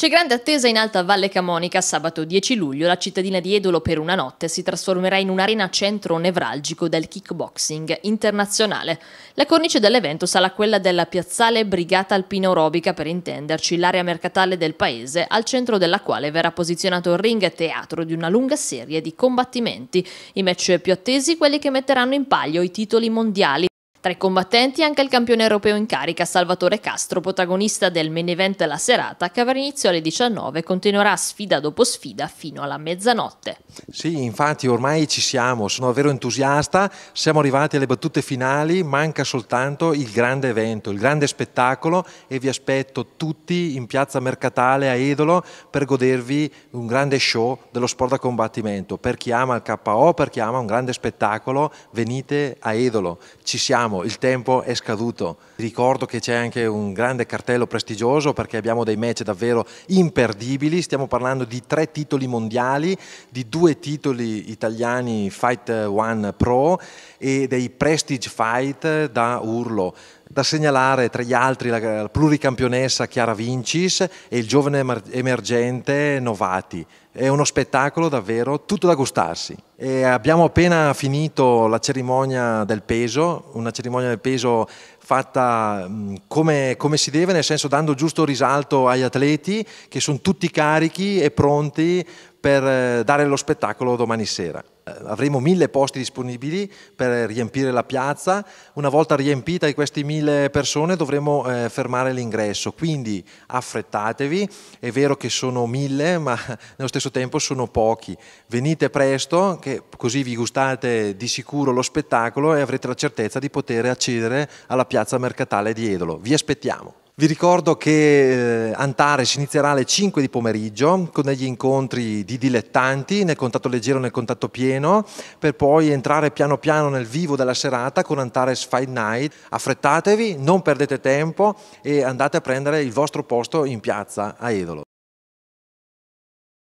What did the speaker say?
C'è grande attesa in alta Valle Camonica. Sabato 10 luglio la cittadina di Edolo per una notte si trasformerà in un'arena centro nevralgico del kickboxing internazionale. La cornice dell'evento sarà quella della piazzale Brigata Alpina Orobica, per intenderci, l'area mercatale del paese, al centro della quale verrà posizionato il ring teatro di una lunga serie di combattimenti. I match più attesi, quelli che metteranno in palio i titoli mondiali. Tra i combattenti anche il campione europeo in carica Salvatore Castro, protagonista del main event La serata, che avrà inizio alle 19 e continuerà sfida dopo sfida fino alla mezzanotte. Sì, infatti ormai ci siamo, sono davvero entusiasta, siamo arrivati alle battute finali, manca soltanto il grande evento, il grande spettacolo e vi aspetto tutti in piazza Mercatale a Edolo per godervi un grande show dello sport da combattimento. Per chi ama il KO, per chi ama un grande spettacolo, venite a Edolo, ci siamo diciamo, il tempo è scaduto. Ricordo che c'è anche un grande cartello prestigioso perché abbiamo dei match davvero imperdibili, stiamo parlando di tre titoli mondiali, di due titoli italiani Fight One Pro e dei Prestige Fight da Urlo. Da segnalare tra gli altri la pluricampionessa Chiara Vincis e il giovane emergente Novati. È uno spettacolo davvero tutto da gustarsi. E abbiamo appena finito la cerimonia del peso, una cerimonia del peso fatta mm, come, come, si deve, nel senso dando giusto risalto agli atleti che sono tutti carichi e pronti per eh, dare lo spettacolo domani sera. Eh, avremo mille posti disponibili per riempire la piazza, una volta riempita queste mille persone dovremo eh, fermare l'ingresso, quindi affrettatevi, è vero che sono mille ma nello stesso tempo sono pochi, venite presto che così vi gustate di sicuro lo spettacolo e avrete la certezza di poter accedere alla piazza piazza mercatale di Edolo. Vi aspettiamo. Vi ricordo che eh, Antares inizierà alle 5 di pomeriggio con degli incontri di dilettanti nel contatto leggero e nel contatto pieno per poi entrare piano piano nel vivo della serata con Antares Fight Night. Affrettatevi, non perdete tempo e andate a prendere il vostro posto in piazza a Edolo.